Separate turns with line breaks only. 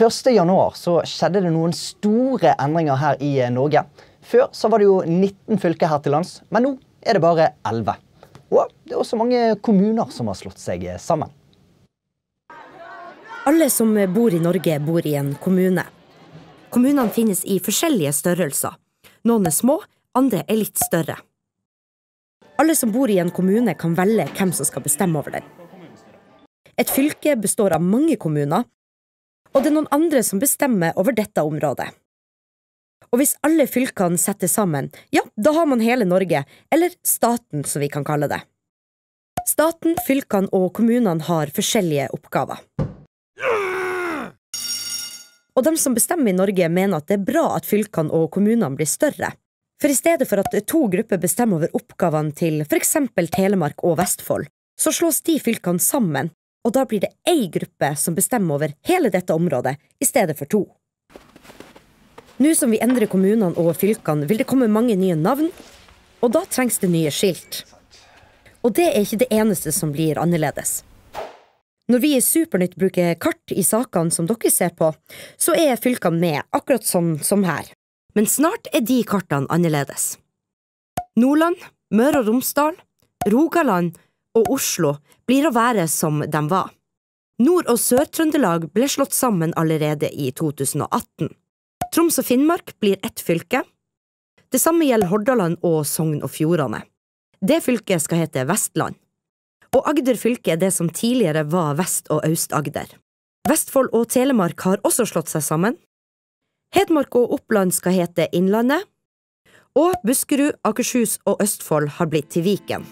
1.1 skjedde det noen store endringer her i eh, Norge. Før så var det jo 19 fylker her til lands, men nå er det bare 11. Og det er også mange kommuner som har slått seg eh, sammen.
Alle som bor i Norge, bor i en kommune. Kommunene finnes i forskjellige størrelser. Noen er små, andre er litt større. Alle som bor i en kommune kan velge hvem som skal bestemme over den. Et fylke består av mange kommuner, og det er noen andre som bestemmer over dette området. Og hvis alle fylkene settes sammen, ja, da har man hele Norge, eller staten, som vi kan kalle det. Staten, fylkene og kommunene har forskjellige oppgaver. Og de som bestemmer i Norge, mener at det er bra at fylkene og kommunene blir større. For i stedet for at to grupper bestemmer over oppgavene til for eksempel Telemark og Vestfold, så slås de fylkene sammen, og da blir det ei gruppe som bestemmer over hele dette området, i stedet for to. Nå som vi endrer kommunene og fylkene, vil det komme mange nye navn, og da trengs det nye skilt. Og det er ikke det eneste som blir annerledes. Når vi i Supernytt bruker kart i sakene som dere ser på, så er fylkene med, akkurat sånn som her. Men snart er de kartene annerledes. Nordland, Møre og Romsdal, Rogaland, og Oslo blir å være som de var. Nord- og Sør-Trøndelag ble slått sammen allerede i 2018. Troms og Finnmark blir ett fylke. Det samme gjelder Hordaland og Sogn og Fjordane. Det fylket skal hete Vestland. Og Agder fylke er det som tidligere var Vest- og Aust-Agder. Vestfold og Telemark har også slått seg sammen. Hedmark og Oppland skal hete Innlandet. Og Buskerud, Akershus og Østfold har blitt til Viken.